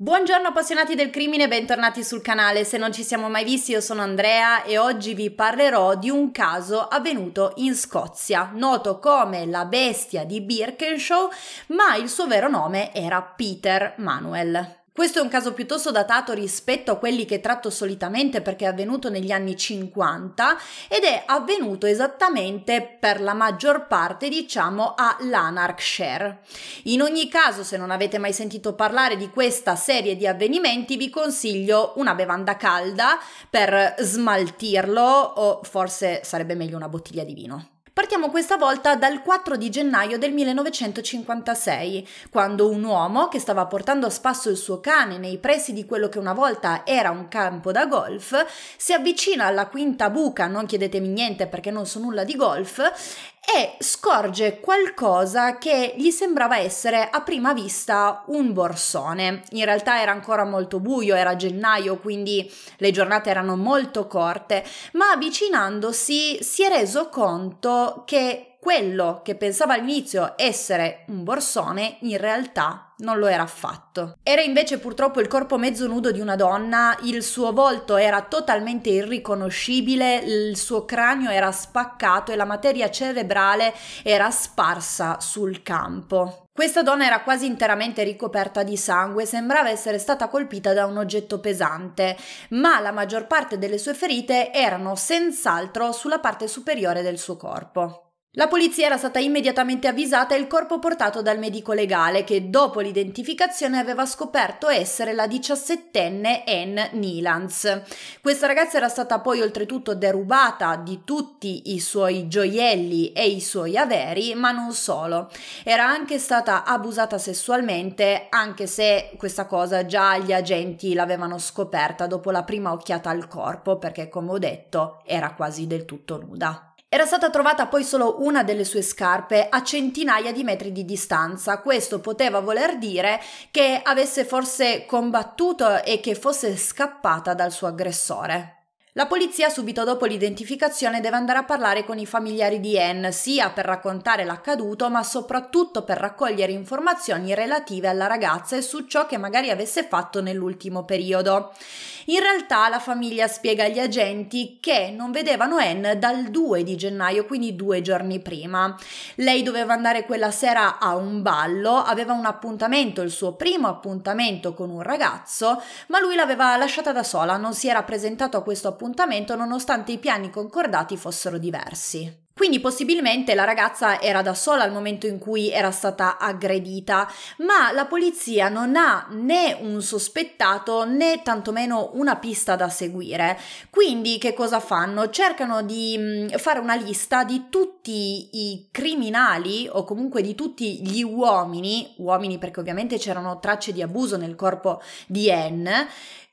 Buongiorno appassionati del crimine e bentornati sul canale. Se non ci siamo mai visti, io sono Andrea e oggi vi parlerò di un caso avvenuto in Scozia, noto come la bestia di Birkenshaw, ma il suo vero nome era Peter Manuel. Questo è un caso piuttosto datato rispetto a quelli che tratto solitamente perché è avvenuto negli anni 50 ed è avvenuto esattamente per la maggior parte, diciamo, all'Anarch Share. In ogni caso, se non avete mai sentito parlare di questa serie di avvenimenti, vi consiglio una bevanda calda per smaltirlo o forse sarebbe meglio una bottiglia di vino. Partiamo questa volta dal 4 di gennaio del 1956, quando un uomo che stava portando a spasso il suo cane nei pressi di quello che una volta era un campo da golf si avvicina alla quinta buca, non chiedetemi niente perché non so nulla di golf, e scorge qualcosa che gli sembrava essere a prima vista un borsone. In realtà era ancora molto buio, era gennaio, quindi le giornate erano molto corte, ma avvicinandosi si è reso conto che quello che pensava all'inizio essere un borsone in realtà non lo era affatto. Era invece purtroppo il corpo mezzo nudo di una donna, il suo volto era totalmente irriconoscibile, il suo cranio era spaccato e la materia cerebrale era sparsa sul campo. Questa donna era quasi interamente ricoperta di sangue, sembrava essere stata colpita da un oggetto pesante, ma la maggior parte delle sue ferite erano senz'altro sulla parte superiore del suo corpo. La polizia era stata immediatamente avvisata e il corpo portato dal medico legale che dopo l'identificazione aveva scoperto essere la diciassettenne Anne Nilans. Questa ragazza era stata poi oltretutto derubata di tutti i suoi gioielli e i suoi averi, ma non solo. Era anche stata abusata sessualmente, anche se questa cosa già gli agenti l'avevano scoperta dopo la prima occhiata al corpo, perché come ho detto era quasi del tutto nuda. Era stata trovata poi solo una delle sue scarpe a centinaia di metri di distanza. Questo poteva voler dire che avesse forse combattuto e che fosse scappata dal suo aggressore. La polizia subito dopo l'identificazione deve andare a parlare con i familiari di Anne, sia per raccontare l'accaduto, ma soprattutto per raccogliere informazioni relative alla ragazza e su ciò che magari avesse fatto nell'ultimo periodo. In realtà la famiglia spiega agli agenti che non vedevano Anne dal 2 di gennaio, quindi due giorni prima. Lei doveva andare quella sera a un ballo, aveva un appuntamento, il suo primo appuntamento con un ragazzo, ma lui l'aveva lasciata da sola, non si era presentato a questo appuntamento appuntamento nonostante i piani concordati fossero diversi. Quindi possibilmente la ragazza era da sola al momento in cui era stata aggredita, ma la polizia non ha né un sospettato né tantomeno una pista da seguire. Quindi che cosa fanno? Cercano di mm, fare una lista di tutti i criminali o comunque di tutti gli uomini, uomini perché ovviamente c'erano tracce di abuso nel corpo di Anne,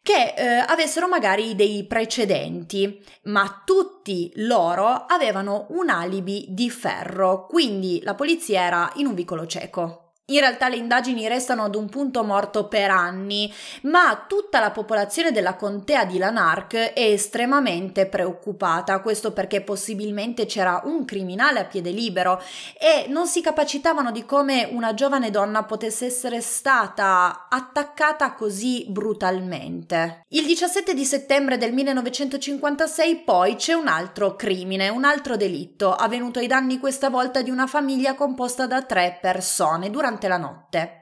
che eh, avessero magari dei precedenti, ma tutti loro avevano un alibi di ferro, quindi la polizia era in un vicolo cieco. In realtà le indagini restano ad un punto morto per anni, ma tutta la popolazione della contea di Lanark è estremamente preoccupata, questo perché possibilmente c'era un criminale a piede libero e non si capacitavano di come una giovane donna potesse essere stata attaccata così brutalmente. Il 17 di settembre del 1956 poi c'è un altro crimine, un altro delitto, avvenuto ai danni questa volta di una famiglia composta da tre persone durante durante la notte.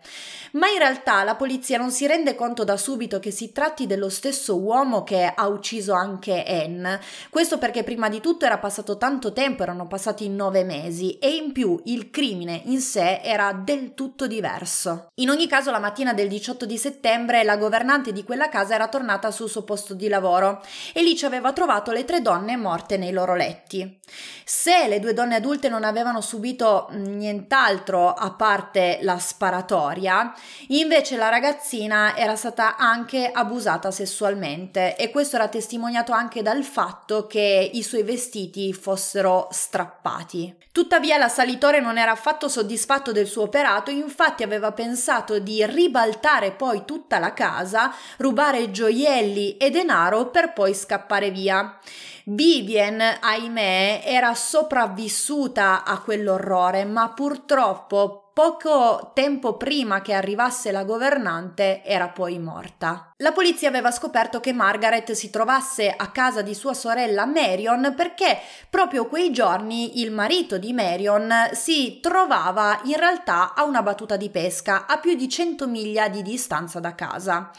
Ma in realtà la polizia non si rende conto da subito che si tratti dello stesso uomo che ha ucciso anche Anne. Questo perché prima di tutto era passato tanto tempo, erano passati nove mesi e in più il crimine in sé era del tutto diverso. In ogni caso la mattina del 18 di settembre la governante di quella casa era tornata sul suo posto di lavoro e lì ci aveva trovato le tre donne morte nei loro letti. Se le due donne adulte non avevano subito mm, nient'altro a parte la sparatoria, invece la ragazzina era stata anche abusata sessualmente e questo era testimoniato anche dal fatto che i suoi vestiti fossero strappati. Tuttavia l'assalitore non era affatto soddisfatto del suo operato, infatti aveva pensato di ribaltare poi tutta la casa, rubare gioielli e denaro per poi scappare via. Vivien, ahimè, era sopravvissuta a quell'orrore, ma purtroppo poco tempo prima che arrivasse la governante era poi morta. La polizia aveva scoperto che Margaret si trovasse a casa di sua sorella Marion perché proprio quei giorni il marito di Marion si trovava in realtà a una battuta di pesca a più di 100 miglia di distanza da casa.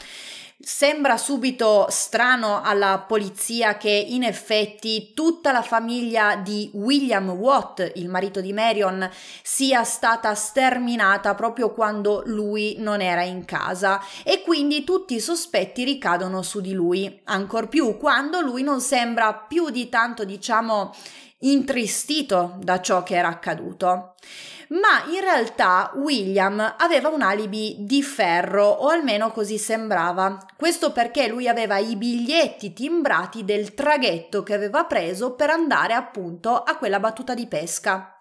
Sembra subito strano alla polizia che in effetti tutta la famiglia di William Watt, il marito di Marion, sia stata sterminata proprio quando lui non era in casa e quindi tutti i sospetti ricadono su di lui, ancor più quando lui non sembra più di tanto, diciamo, intristito da ciò che era accaduto ma in realtà William aveva un alibi di ferro, o almeno così sembrava. Questo perché lui aveva i biglietti timbrati del traghetto che aveva preso per andare appunto a quella battuta di pesca.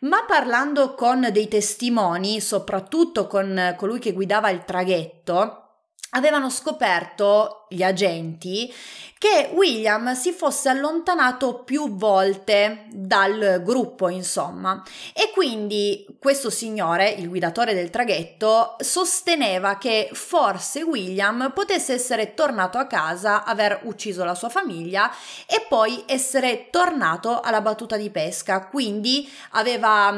Ma parlando con dei testimoni, soprattutto con colui che guidava il traghetto, avevano scoperto gli agenti che William si fosse allontanato più volte dal gruppo, insomma, e quindi questo signore, il guidatore del traghetto, sosteneva che forse William potesse essere tornato a casa, aver ucciso la sua famiglia e poi essere tornato alla battuta di pesca, quindi aveva,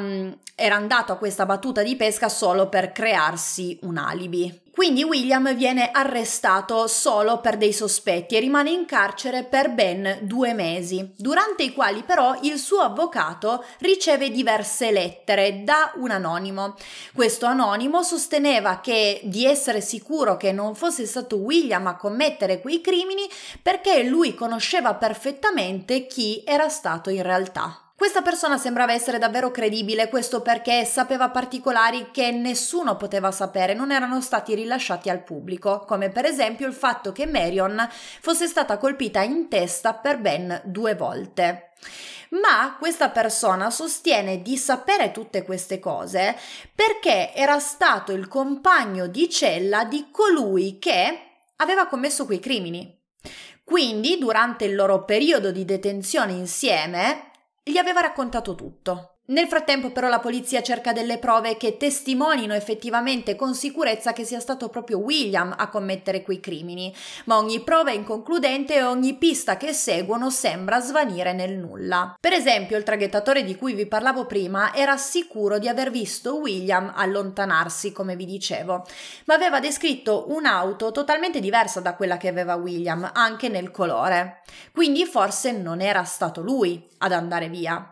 era andato a questa battuta di pesca solo per crearsi un alibi. Quindi William viene arrestato solo per dei sospetti e rimane in carcere per ben due mesi, durante i quali però il suo avvocato riceve diverse lettere da un anonimo. Questo anonimo sosteneva che di essere sicuro che non fosse stato William a commettere quei crimini perché lui conosceva perfettamente chi era stato in realtà. Questa persona sembrava essere davvero credibile, questo perché sapeva particolari che nessuno poteva sapere, non erano stati rilasciati al pubblico, come per esempio il fatto che Marion fosse stata colpita in testa per ben due volte. Ma questa persona sostiene di sapere tutte queste cose perché era stato il compagno di cella di colui che aveva commesso quei crimini. Quindi, durante il loro periodo di detenzione insieme, gli aveva raccontato tutto, nel frattempo però la polizia cerca delle prove che testimonino effettivamente con sicurezza che sia stato proprio William a commettere quei crimini, ma ogni prova è inconcludente e ogni pista che seguono sembra svanire nel nulla. Per esempio il traghettatore di cui vi parlavo prima era sicuro di aver visto William allontanarsi, come vi dicevo, ma aveva descritto un'auto totalmente diversa da quella che aveva William, anche nel colore. Quindi forse non era stato lui ad andare via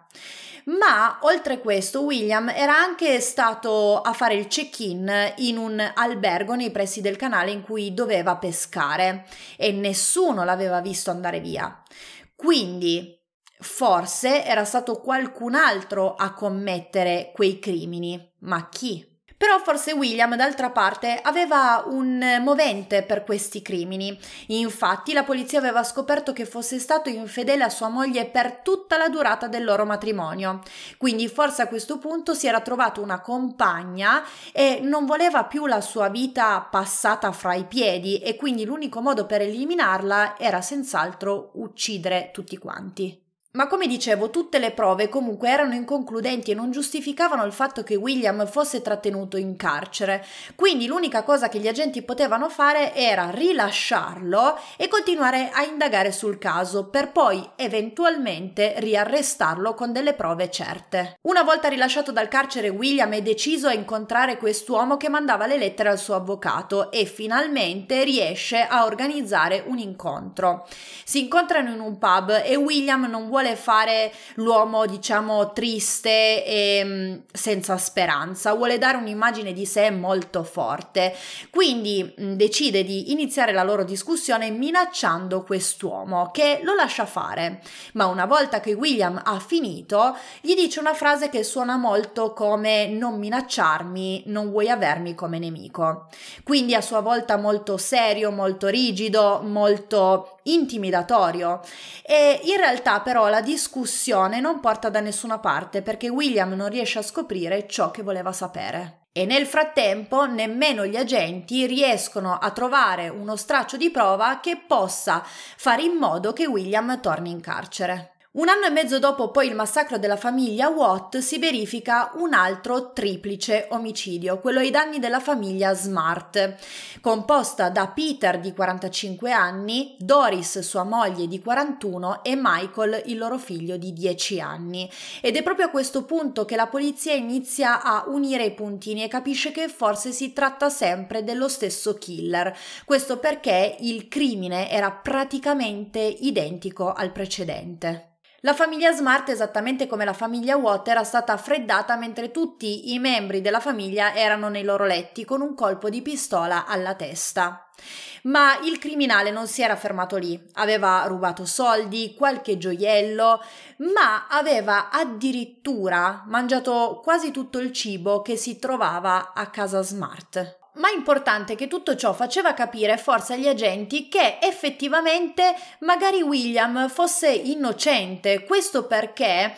ma oltre questo William era anche stato a fare il check-in in un albergo nei pressi del canale in cui doveva pescare e nessuno l'aveva visto andare via. Quindi forse era stato qualcun altro a commettere quei crimini, ma chi? Però forse William, d'altra parte, aveva un movente per questi crimini. Infatti, la polizia aveva scoperto che fosse stato infedele a sua moglie per tutta la durata del loro matrimonio. Quindi, forse a questo punto si era trovato una compagna e non voleva più la sua vita passata fra i piedi e quindi l'unico modo per eliminarla era senz'altro uccidere tutti quanti. Ma come dicevo, tutte le prove comunque erano inconcludenti e non giustificavano il fatto che William fosse trattenuto in carcere. Quindi l'unica cosa che gli agenti potevano fare era rilasciarlo e continuare a indagare sul caso, per poi eventualmente riarrestarlo con delle prove certe. Una volta rilasciato dal carcere, William è deciso a incontrare quest'uomo che mandava le lettere al suo avvocato e finalmente riesce a organizzare un incontro. Si incontrano in un pub e William non vuole vuole fare l'uomo, diciamo, triste e mm, senza speranza, vuole dare un'immagine di sé molto forte. Quindi mm, decide di iniziare la loro discussione minacciando quest'uomo che lo lascia fare. Ma una volta che William ha finito, gli dice una frase che suona molto come non minacciarmi, non vuoi avermi come nemico. Quindi a sua volta molto serio, molto rigido, molto intimidatorio e in realtà però la discussione non porta da nessuna parte perché William non riesce a scoprire ciò che voleva sapere. E nel frattempo nemmeno gli agenti riescono a trovare uno straccio di prova che possa fare in modo che William torni in carcere. Un anno e mezzo dopo poi il massacro della famiglia Watt si verifica un altro triplice omicidio, quello ai danni della famiglia Smart, composta da Peter di 45 anni, Doris sua moglie di 41 e Michael il loro figlio di 10 anni. Ed è proprio a questo punto che la polizia inizia a unire i puntini e capisce che forse si tratta sempre dello stesso killer, questo perché il crimine era praticamente identico al precedente. La famiglia Smart, esattamente come la famiglia Watt, era stata affreddata mentre tutti i membri della famiglia erano nei loro letti con un colpo di pistola alla testa. Ma il criminale non si era fermato lì, aveva rubato soldi, qualche gioiello, ma aveva addirittura mangiato quasi tutto il cibo che si trovava a casa Smart ma importante che tutto ciò faceva capire forse agli agenti che effettivamente magari William fosse innocente, questo perché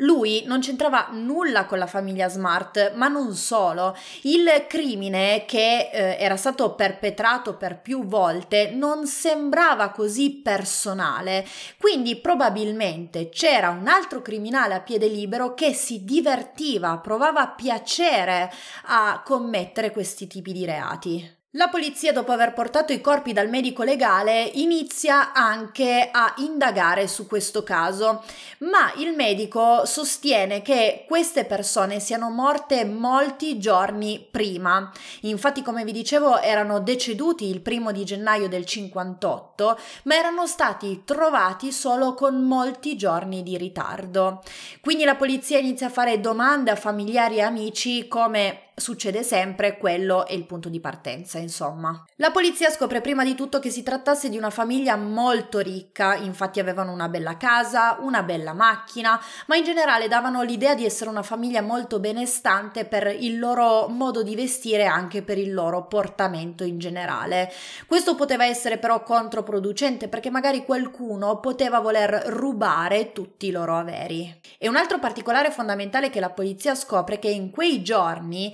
lui non c'entrava nulla con la famiglia Smart, ma non solo. Il crimine che eh, era stato perpetrato per più volte non sembrava così personale, quindi probabilmente c'era un altro criminale a piede libero che si divertiva, provava piacere a commettere questi tipi di reati. La polizia, dopo aver portato i corpi dal medico legale, inizia anche a indagare su questo caso, ma il medico sostiene che queste persone siano morte molti giorni prima. Infatti, come vi dicevo, erano deceduti il primo di gennaio del 58, ma erano stati trovati solo con molti giorni di ritardo. Quindi la polizia inizia a fare domande a familiari e amici come succede sempre, quello è il punto di partenza, insomma. La polizia scopre prima di tutto che si trattasse di una famiglia molto ricca, infatti avevano una bella casa, una bella macchina, ma in generale davano l'idea di essere una famiglia molto benestante per il loro modo di vestire e anche per il loro portamento in generale. Questo poteva essere però controproducente perché magari qualcuno poteva voler rubare tutti i loro averi. E un altro particolare fondamentale che la polizia scopre è che in quei giorni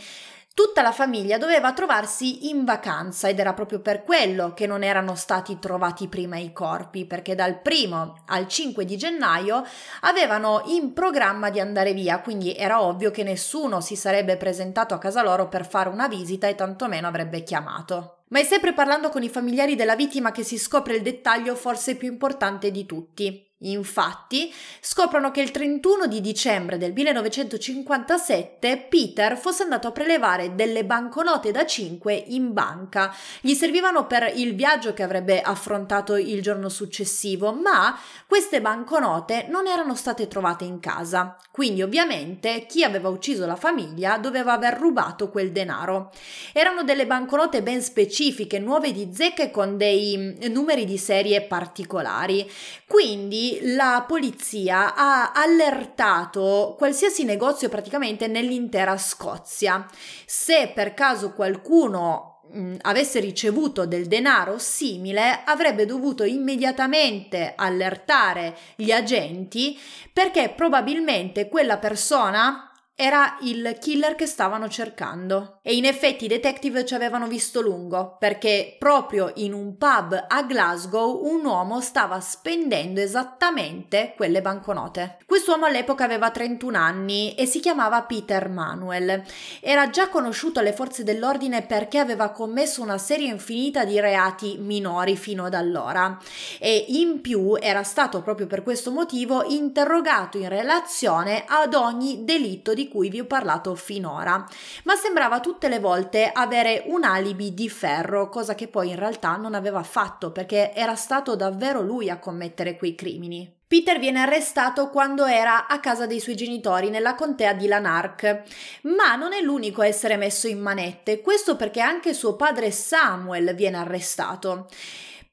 Tutta la famiglia doveva trovarsi in vacanza ed era proprio per quello che non erano stati trovati prima i corpi, perché dal 1 al 5 di gennaio avevano in programma di andare via, quindi era ovvio che nessuno si sarebbe presentato a casa loro per fare una visita e tantomeno avrebbe chiamato. Ma è sempre parlando con i familiari della vittima che si scopre il dettaglio forse più importante di tutti. Infatti, scoprono che il 31 di dicembre del 1957 Peter fosse andato a prelevare delle banconote da 5 in banca. Gli servivano per il viaggio che avrebbe affrontato il giorno successivo, ma queste banconote non erano state trovate in casa. Quindi, ovviamente, chi aveva ucciso la famiglia doveva aver rubato quel denaro. Erano delle banconote ben specifiche, nuove di zecche con dei mm, numeri di serie particolari. Quindi la polizia ha allertato qualsiasi negozio praticamente nell'intera Scozia. Se per caso qualcuno avesse ricevuto del denaro simile avrebbe dovuto immediatamente allertare gli agenti perché probabilmente quella persona era il killer che stavano cercando. E in effetti i detective ci avevano visto lungo, perché proprio in un pub a Glasgow un uomo stava spendendo esattamente quelle banconote. Quest'uomo all'epoca aveva 31 anni e si chiamava Peter Manuel. Era già conosciuto alle forze dell'ordine perché aveva commesso una serie infinita di reati minori fino ad allora e in più era stato proprio per questo motivo interrogato in relazione ad ogni delitto di di cui vi ho parlato finora, ma sembrava tutte le volte avere un alibi di ferro, cosa che poi in realtà non aveva fatto perché era stato davvero lui a commettere quei crimini. Peter viene arrestato quando era a casa dei suoi genitori nella contea di Lanark, ma non è l'unico a essere messo in manette, questo perché anche suo padre Samuel viene arrestato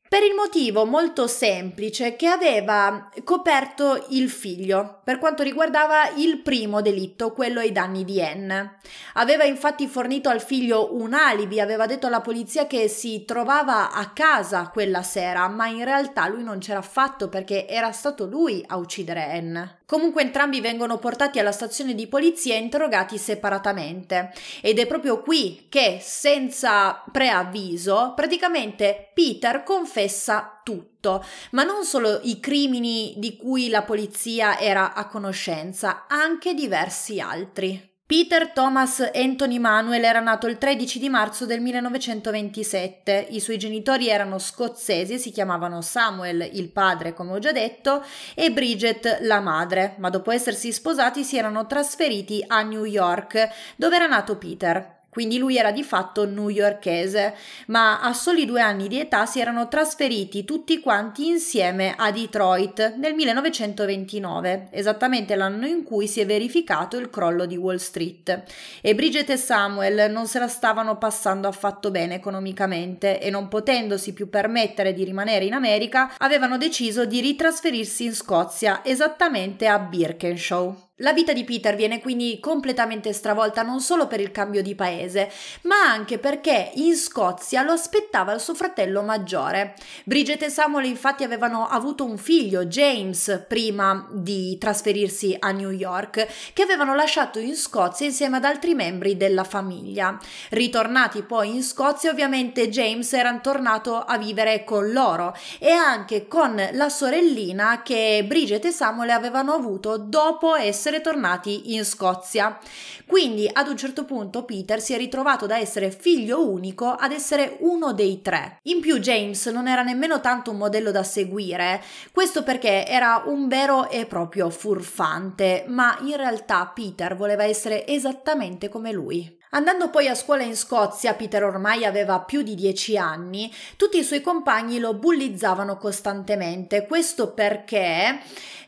per il motivo molto semplice che aveva coperto il figlio per quanto riguardava il primo delitto, quello ai danni di Anne. Aveva infatti fornito al figlio un alibi, aveva detto alla polizia che si trovava a casa quella sera, ma in realtà lui non c'era affatto perché era stato lui a uccidere Anne. Comunque entrambi vengono portati alla stazione di polizia e interrogati separatamente ed è proprio qui che, senza preavviso, praticamente Peter confessa tutto, ma non solo i crimini di cui la polizia era a conoscenza, anche diversi altri. Peter Thomas Anthony Manuel era nato il 13 di marzo del 1927. I suoi genitori erano scozzesi, si chiamavano Samuel il padre, come ho già detto, e Bridget la madre, ma dopo essersi sposati si erano trasferiti a New York, dove era nato Peter. Quindi lui era di fatto newyorchese, ma a soli due anni di età si erano trasferiti tutti quanti insieme a Detroit nel 1929, esattamente l'anno in cui si è verificato il crollo di Wall Street. E Bridget e Samuel non se la stavano passando affatto bene economicamente e non potendosi più permettere di rimanere in America, avevano deciso di ritrasferirsi in Scozia, esattamente a Birkenshaw. La vita di Peter viene quindi completamente stravolta non solo per il cambio di paese, ma anche perché in Scozia lo aspettava il suo fratello maggiore. Bridget e Samuel infatti avevano avuto un figlio, James, prima di trasferirsi a New York, che avevano lasciato in Scozia insieme ad altri membri della famiglia. Ritornati poi in Scozia, ovviamente James era tornato a vivere con loro e anche con la sorellina che Bridget e Samuel avevano avuto dopo essere essere tornati in Scozia. Quindi ad un certo punto Peter si è ritrovato da essere figlio unico ad essere uno dei tre. In più James non era nemmeno tanto un modello da seguire, questo perché era un vero e proprio furfante, ma in realtà Peter voleva essere esattamente come lui. Andando poi a scuola in Scozia, Peter ormai aveva più di dieci anni, tutti i suoi compagni lo bullizzavano costantemente, questo perché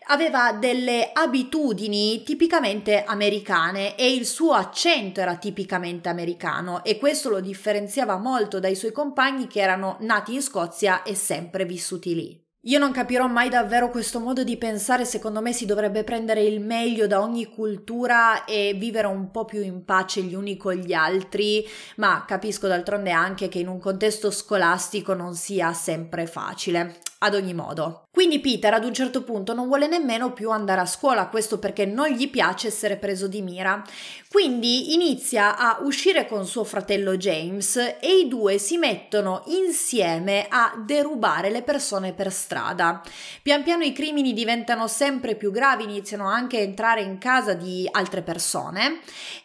aveva delle abitudini tipicamente americane e il suo accento era tipicamente americano e questo lo differenziava molto dai suoi compagni che erano nati in Scozia e sempre vissuti lì. Io non capirò mai davvero questo modo di pensare, secondo me si dovrebbe prendere il meglio da ogni cultura e vivere un po' più in pace gli uni con gli altri, ma capisco d'altronde anche che in un contesto scolastico non sia sempre facile ad ogni modo. Quindi Peter ad un certo punto non vuole nemmeno più andare a scuola, questo perché non gli piace essere preso di mira. Quindi inizia a uscire con suo fratello James e i due si mettono insieme a derubare le persone per strada. Pian piano i crimini diventano sempre più gravi, iniziano anche a entrare in casa di altre persone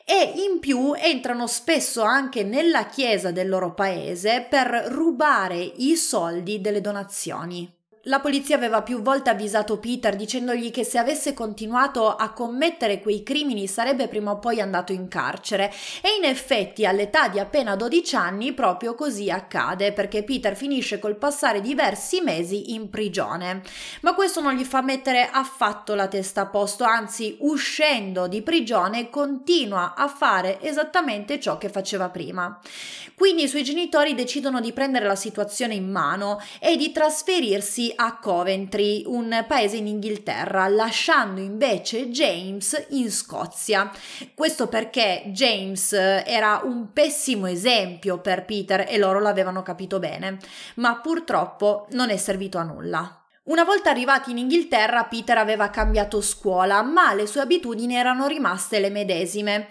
e in più entrano spesso anche nella chiesa del loro paese per rubare i soldi delle donazioni. La polizia aveva più volte avvisato Peter dicendogli che se avesse continuato a commettere quei crimini sarebbe prima o poi andato in carcere e in effetti all'età di appena 12 anni proprio così accade perché Peter finisce col passare diversi mesi in prigione. Ma questo non gli fa mettere affatto la testa a posto, anzi uscendo di prigione continua a fare esattamente ciò che faceva prima. Quindi i suoi genitori decidono di prendere la situazione in mano e di trasferirsi a Coventry, un paese in Inghilterra, lasciando invece James in Scozia. Questo perché James eh, era un pessimo esempio per Peter e loro l'avevano capito bene, ma purtroppo non è servito a nulla. Una volta arrivati in Inghilterra, Peter aveva cambiato scuola, ma le sue abitudini erano rimaste le medesime.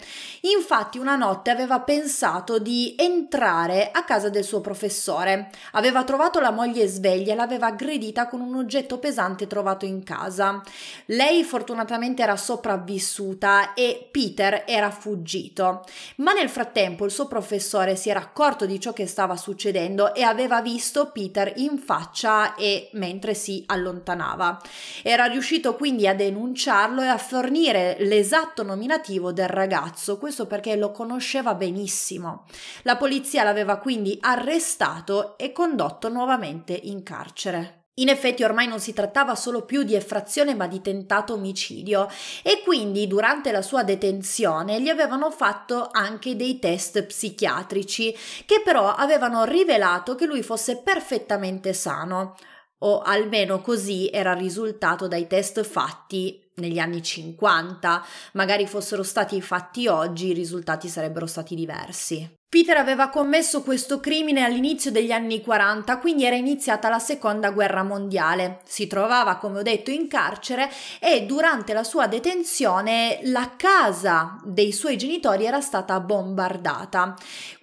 Infatti, una notte aveva pensato di entrare a casa del suo professore. Aveva trovato la moglie sveglia e l'aveva aggredita con un oggetto pesante trovato in casa. Lei fortunatamente era sopravvissuta e Peter era fuggito. Ma nel frattempo il suo professore si era accorto di ciò che stava succedendo e aveva visto Peter in faccia e mentre si allontanava. Era riuscito quindi a denunciarlo e a fornire l'esatto nominativo del ragazzo, questo perché lo conosceva benissimo. La polizia l'aveva quindi arrestato e condotto nuovamente in carcere. In effetti ormai non si trattava solo più di effrazione ma di tentato omicidio e quindi durante la sua detenzione gli avevano fatto anche dei test psichiatrici che però avevano rivelato che lui fosse perfettamente sano o almeno così era risultato dai test fatti negli anni 50, magari fossero stati fatti oggi i risultati sarebbero stati diversi. Peter aveva commesso questo crimine all'inizio degli anni 40, quindi era iniziata la seconda guerra mondiale. Si trovava, come ho detto, in carcere e durante la sua detenzione la casa dei suoi genitori era stata bombardata.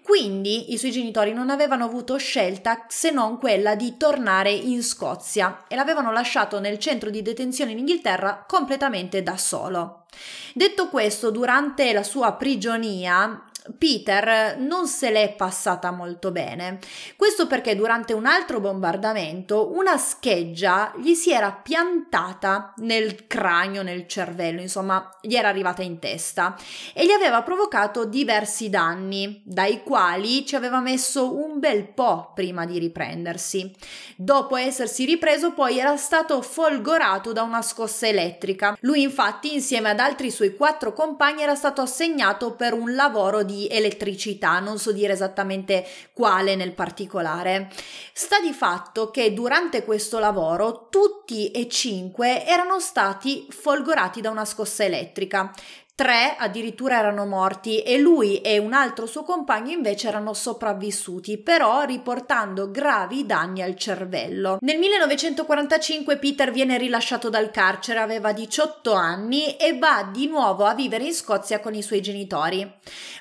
Quindi i suoi genitori non avevano avuto scelta se non quella di tornare in Scozia e l'avevano lasciato nel centro di detenzione in Inghilterra completamente da solo. Detto questo, durante la sua prigionia Peter non se l'è passata molto bene. Questo perché durante un altro bombardamento una scheggia gli si era piantata nel cranio, nel cervello, insomma, gli era arrivata in testa e gli aveva provocato diversi danni, dai quali ci aveva messo un bel po' prima di riprendersi. Dopo essersi ripreso, poi era stato folgorato da una scossa elettrica. Lui, infatti, insieme ad altri suoi quattro compagni, era stato assegnato per un lavoro di di elettricità, non so dire esattamente quale nel particolare. Sta di fatto che durante questo lavoro tutti e cinque erano stati folgorati da una scossa elettrica tre addirittura erano morti e lui e un altro suo compagno invece erano sopravvissuti, però riportando gravi danni al cervello. Nel 1945 Peter viene rilasciato dal carcere, aveva 18 anni e va di nuovo a vivere in Scozia con i suoi genitori.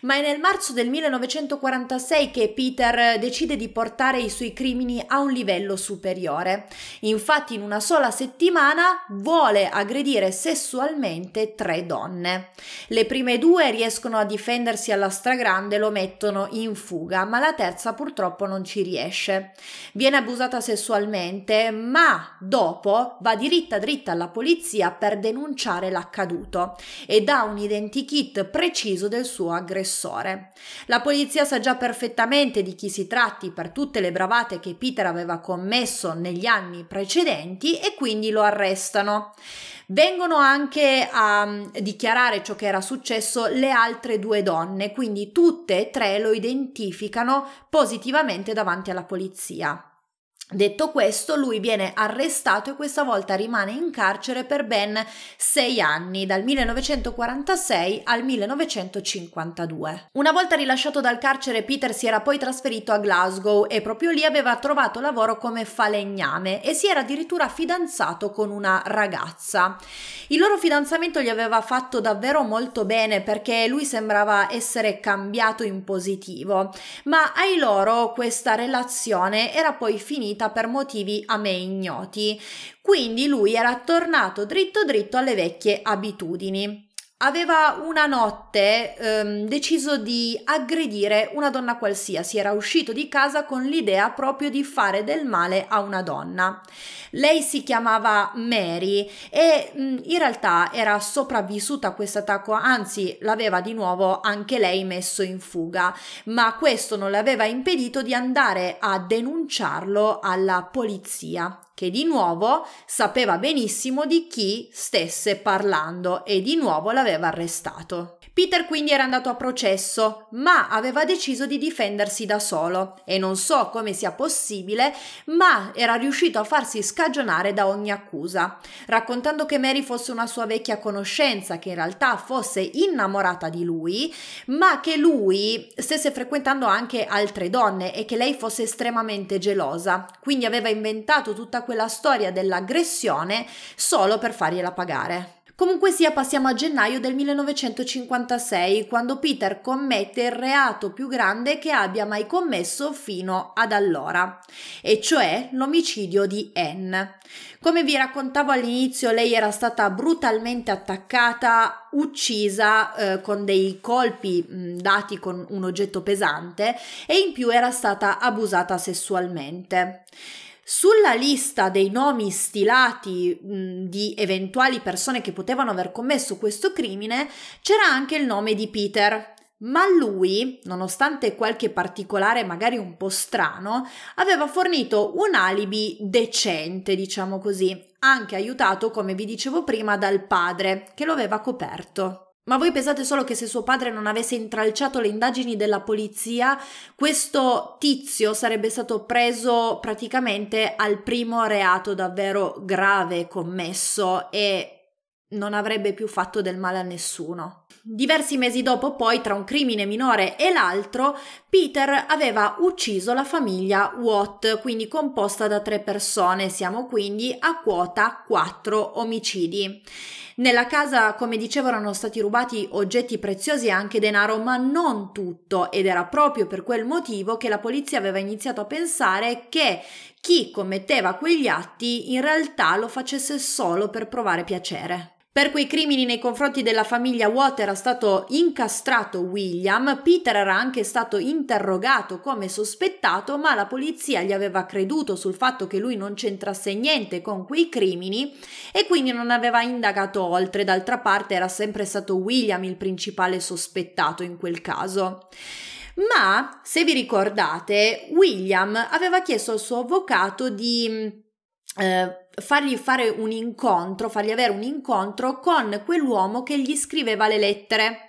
Ma è nel marzo del 1946 che Peter decide di portare i suoi crimini a un livello superiore. Infatti in una sola settimana vuole aggredire sessualmente tre donne. Le prime due riescono a difendersi alla stragrande, lo mettono in fuga, ma la terza purtroppo non ci riesce. Viene abusata sessualmente, ma dopo va diritta dritta alla polizia per denunciare l'accaduto e dà un identikit preciso del suo aggressore. La polizia sa già perfettamente di chi si tratti per tutte le bravate che Peter aveva commesso negli anni precedenti e quindi lo arrestano. Vengono anche a mm, dichiarare ciò che era successo le altre due donne, quindi tutte e tre lo identificano positivamente davanti alla polizia. Detto questo, lui viene arrestato e questa volta rimane in carcere per ben sei anni, dal 1946 al 1952. Una volta rilasciato dal carcere, Peter si era poi trasferito a Glasgow e proprio lì aveva trovato lavoro come falegname e si era addirittura fidanzato con una ragazza. Il loro fidanzamento gli aveva fatto davvero molto bene perché lui sembrava essere cambiato in positivo, ma ai loro questa relazione era poi finita vita per motivi a me ignoti. Quindi lui era tornato dritto dritto alle vecchie abitudini aveva una notte ehm, deciso di aggredire una donna qualsiasi, era uscito di casa con l'idea proprio di fare del male a una donna. Lei si chiamava Mary e mh, mm, in realtà era sopravvissuta a questo attacco, anzi l'aveva di nuovo anche lei messo in fuga, ma questo non le aveva impedito di andare a denunciarlo alla polizia che di nuovo sapeva benissimo di chi stesse parlando e di nuovo l'aveva arrestato. Peter quindi era andato a processo, ma aveva deciso di difendersi da solo e non so come sia possibile, ma era riuscito a farsi scagionare da ogni accusa, raccontando che Mary fosse una sua vecchia conoscenza, che in realtà fosse innamorata di lui, ma che lui stesse frequentando anche altre donne e che lei fosse estremamente gelosa. Quindi aveva inventato tutta quella storia dell'aggressione solo per fargliela pagare. Comunque sia, passiamo a gennaio del 1956, quando Peter commette il reato più grande che abbia mai commesso fino ad allora, e cioè l'omicidio di Anne. Come vi raccontavo all'inizio, lei era stata brutalmente attaccata, uccisa eh, con dei colpi mh, mm, dati con un oggetto pesante e in più era stata abusata sessualmente. Sulla lista dei nomi stilati mh, di eventuali persone che potevano aver commesso questo crimine c'era anche il nome di Peter, ma lui, nonostante qualche particolare magari un po' strano, aveva fornito un alibi decente, diciamo così, anche aiutato, come vi dicevo prima, dal padre che lo aveva coperto. Ma voi pensate solo che se suo padre non avesse intralciato le indagini della polizia, questo tizio sarebbe stato preso praticamente al primo reato davvero grave commesso e non avrebbe più fatto del male a nessuno. Diversi mesi dopo, poi, tra un crimine minore e l'altro, Peter aveva ucciso la famiglia Watt, quindi composta da tre persone. Siamo quindi a quota quattro omicidi. Nella casa, come dicevo, erano stati rubati oggetti preziosi e anche denaro, ma non tutto, ed era proprio per quel motivo che la polizia aveva iniziato a pensare che chi commetteva quegli atti in realtà lo facesse solo per provare piacere. Per quei crimini nei confronti della famiglia Water era stato incastrato William, Peter era anche stato interrogato come sospettato, ma la polizia gli aveva creduto sul fatto che lui non c'entrasse niente con quei crimini e quindi non aveva indagato oltre, d'altra parte era sempre stato William il principale sospettato in quel caso. Ma, se vi ricordate, William aveva chiesto al suo avvocato di eh, fargli fare un incontro, fargli avere un incontro con quell'uomo che gli scriveva le lettere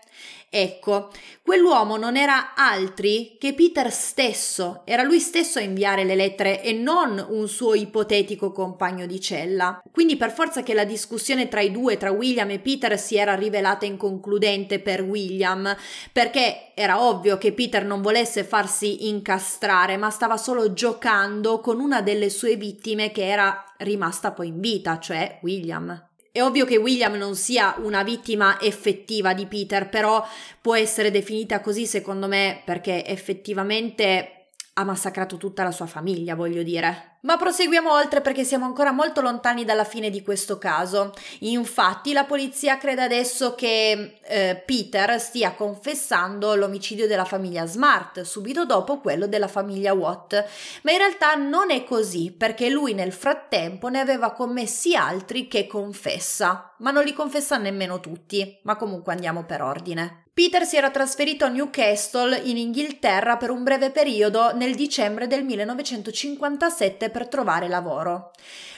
Ecco, quell'uomo non era altri che Peter stesso, era lui stesso a inviare le lettere e non un suo ipotetico compagno di cella. Quindi per forza che la discussione tra i due, tra William e Peter, si era rivelata inconcludente per William, perché era ovvio che Peter non volesse farsi incastrare, ma stava solo giocando con una delle sue vittime che era rimasta poi in vita, cioè William. È ovvio che William non sia una vittima effettiva di Peter, però può essere definita così secondo me perché effettivamente ha massacrato tutta la sua famiglia, voglio dire. Ma proseguiamo oltre perché siamo ancora molto lontani dalla fine di questo caso. Infatti la polizia crede adesso che eh, Peter stia confessando l'omicidio della famiglia Smart, subito dopo quello della famiglia Watt, ma in realtà non è così perché lui nel frattempo ne aveva commessi altri che confessa, ma non li confessa nemmeno tutti, ma comunque andiamo per ordine. Peter si era trasferito a Newcastle in Inghilterra per un breve periodo nel dicembre del 1957 per trovare lavoro.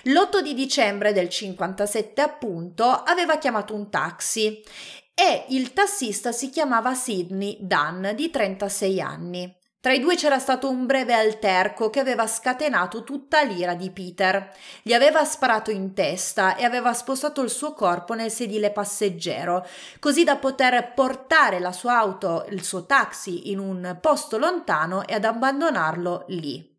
L'8 di dicembre del 57 appunto aveva chiamato un taxi e il tassista si chiamava Sidney Dunn di 36 anni. Tra i due c'era stato un breve alterco che aveva scatenato tutta l'ira di Peter. Gli aveva sparato in testa e aveva spostato il suo corpo nel sedile passeggero, così da poter portare la sua auto, il suo taxi, in un posto lontano e ad abbandonarlo lì.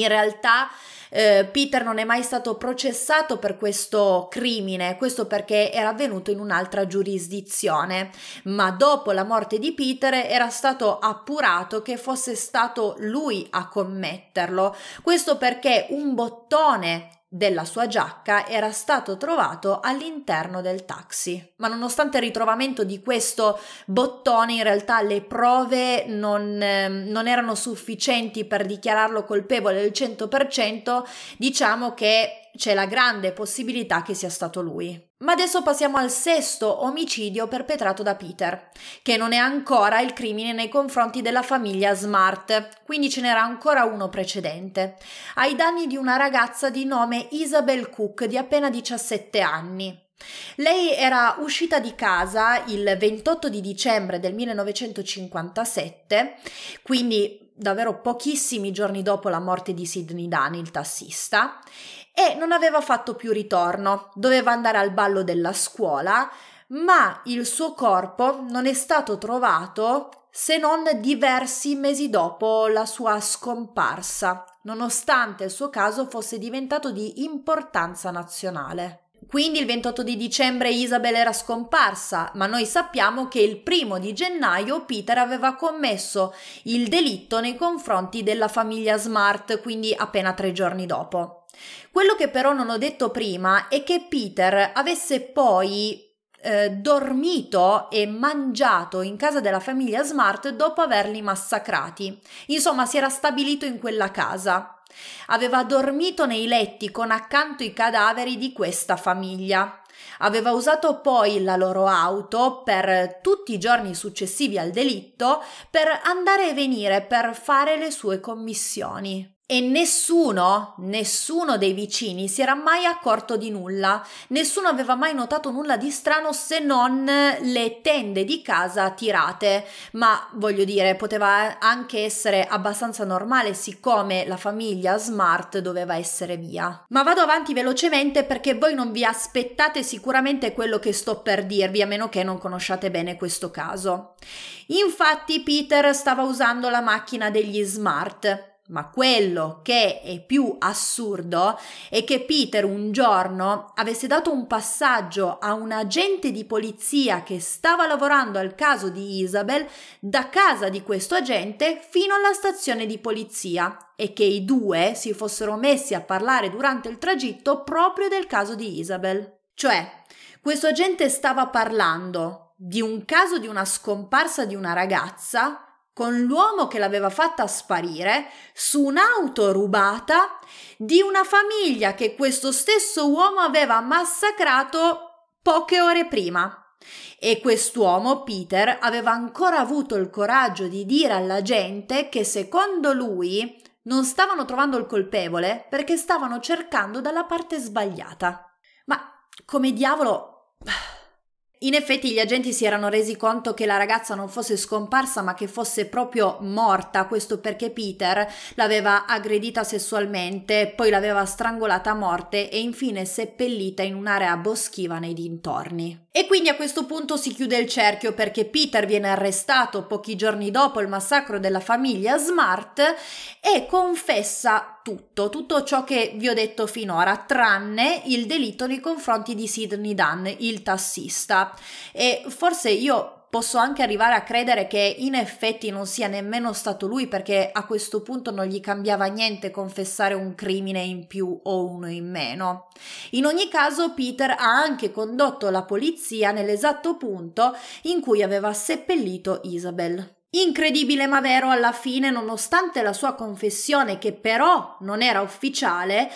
In realtà eh, Peter non è mai stato processato per questo crimine, questo perché era avvenuto in un'altra giurisdizione, ma dopo la morte di Peter era stato appurato che fosse stato lui a commetterlo, questo perché un bottone della sua giacca era stato trovato all'interno del taxi. Ma nonostante il ritrovamento di questo bottone, in realtà le prove non, eh, non erano sufficienti per dichiararlo colpevole al 100%, diciamo che c'è la grande possibilità che sia stato lui. Ma adesso passiamo al sesto omicidio perpetrato da Peter, che non è ancora il crimine nei confronti della famiglia Smart, quindi ce n'era ancora uno precedente, ai danni di una ragazza di nome Isabel Cook di appena 17 anni. Lei era uscita di casa il 28 di dicembre del 1957, quindi davvero pochissimi giorni dopo la morte di Sidney Dunn, il tassista, e non aveva fatto più ritorno, doveva andare al ballo della scuola, ma il suo corpo non è stato trovato se non diversi mesi dopo la sua scomparsa, nonostante il suo caso fosse diventato di importanza nazionale. Quindi il 28 di dicembre Isabel era scomparsa, ma noi sappiamo che il primo di gennaio Peter aveva commesso il delitto nei confronti della famiglia Smart, quindi appena tre giorni dopo. Quello che però non ho detto prima è che Peter avesse poi eh, dormito e mangiato in casa della famiglia Smart dopo averli massacrati. Insomma, si era stabilito in quella casa. Aveva dormito nei letti con accanto i cadaveri di questa famiglia. Aveva usato poi la loro auto per tutti i giorni successivi al delitto per andare e venire per fare le sue commissioni. E nessuno, nessuno dei vicini si era mai accorto di nulla, nessuno aveva mai notato nulla di strano se non le tende di casa tirate, ma voglio dire, poteva anche essere abbastanza normale siccome la famiglia Smart doveva essere via. Ma vado avanti velocemente perché voi non vi aspettate sicuramente quello che sto per dirvi, a meno che non conosciate bene questo caso. Infatti Peter stava usando la macchina degli Smart ma quello che è più assurdo è che Peter un giorno avesse dato un passaggio a un agente di polizia che stava lavorando al caso di Isabel da casa di questo agente fino alla stazione di polizia e che i due si fossero messi a parlare durante il tragitto proprio del caso di Isabel. Cioè, questo agente stava parlando di un caso di una scomparsa di una ragazza con l'uomo che l'aveva fatta sparire su un'auto rubata di una famiglia che questo stesso uomo aveva massacrato poche ore prima. E quest'uomo, Peter, aveva ancora avuto il coraggio di dire alla gente che secondo lui non stavano trovando il colpevole perché stavano cercando dalla parte sbagliata. Ma come diavolo in effetti gli agenti si erano resi conto che la ragazza non fosse scomparsa ma che fosse proprio morta, questo perché Peter l'aveva aggredita sessualmente, poi l'aveva strangolata a morte e infine seppellita in un'area boschiva nei dintorni. E quindi a questo punto si chiude il cerchio perché Peter viene arrestato pochi giorni dopo il massacro della famiglia Smart e confessa tutto, tutto ciò che vi ho detto finora, tranne il delitto nei confronti di Sidney Dunn, il tassista. E forse io posso anche arrivare a credere che in effetti non sia nemmeno stato lui perché a questo punto non gli cambiava niente confessare un crimine in più o uno in meno. In ogni caso Peter ha anche condotto la polizia nell'esatto punto in cui aveva seppellito Isabel. Incredibile ma vero, alla fine, nonostante la sua confessione, che però non era ufficiale,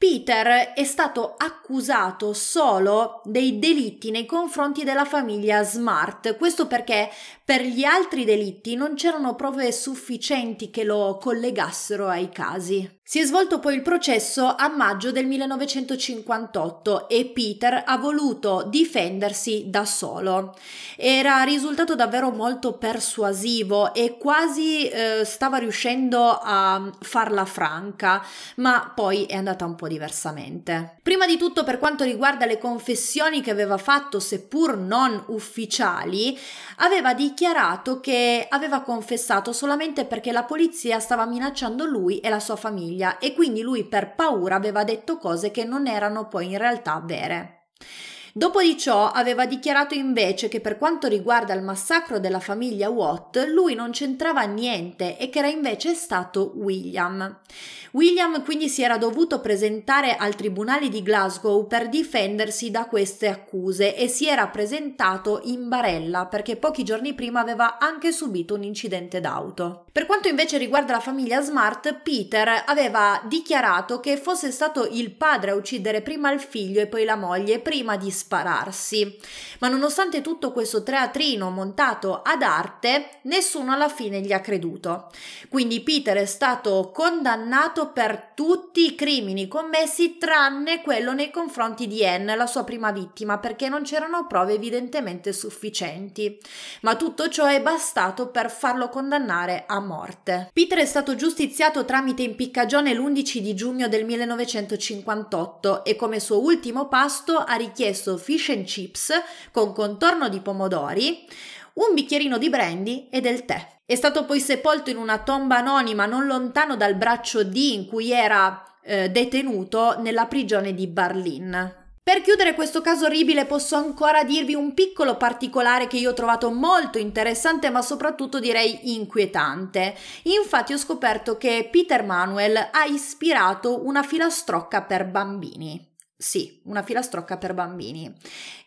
Peter è stato accusato solo dei delitti nei confronti della famiglia Smart, questo perché per gli altri delitti non c'erano prove sufficienti che lo collegassero ai casi. Si è svolto poi il processo a maggio del 1958 e Peter ha voluto difendersi da solo. Era risultato davvero molto persuasivo e quasi eh, stava riuscendo a farla franca, ma poi è andata un po' diversamente. Prima di tutto per quanto riguarda le confessioni che aveva fatto, seppur non ufficiali, aveva dichiarato che aveva confessato solamente perché la polizia stava minacciando lui e la sua famiglia e quindi lui per paura aveva detto cose che non erano poi in realtà vere. Dopo di ciò aveva dichiarato invece che per quanto riguarda il massacro della famiglia Watt lui non c'entrava niente e che era invece stato William. William quindi si era dovuto presentare al tribunale di Glasgow per difendersi da queste accuse e si era presentato in barella perché pochi giorni prima aveva anche subito un incidente d'auto. Per quanto invece riguarda la famiglia Smart, Peter aveva dichiarato che fosse stato il padre a uccidere prima il figlio e poi la moglie prima di spararsi. Ma nonostante tutto questo teatrino montato ad arte, nessuno alla fine gli ha creduto. Quindi Peter è stato condannato per tutti i crimini commessi tranne quello nei confronti di Anne, la sua prima vittima, perché non c'erano prove evidentemente sufficienti. Ma tutto ciò è bastato per farlo condannare a morte. Peter è stato giustiziato tramite impiccagione l'11 di giugno del 1958 e come suo ultimo pasto ha richiesto pezzo fish and chips con contorno di pomodori, un bicchierino di brandy e del tè. È stato poi sepolto in una tomba anonima non lontano dal braccio D in cui era eh, detenuto nella prigione di Berlin. Per chiudere questo caso orribile posso ancora dirvi un piccolo particolare che io ho trovato molto interessante ma soprattutto direi inquietante. Infatti ho scoperto che Peter Manuel ha ispirato una filastrocca per bambini sì, una filastrocca per bambini,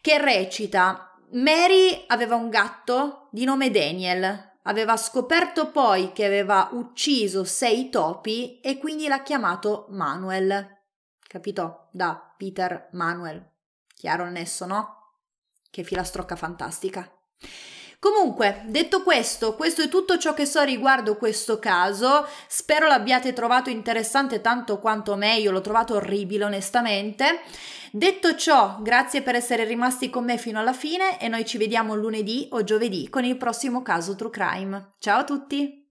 che recita Mary aveva un gatto di nome Daniel, aveva scoperto poi che aveva ucciso sei topi e quindi l'ha chiamato Manuel. Capito? Da Peter Manuel. Chiaro il nesso, no? Che filastrocca fantastica. Comunque, detto questo, questo è tutto ciò che so riguardo questo caso. Spero l'abbiate trovato interessante tanto quanto me, io l'ho trovato orribile onestamente. Detto ciò, grazie per essere rimasti con me fino alla fine e noi ci vediamo lunedì o giovedì con il prossimo caso True Crime. Ciao a tutti!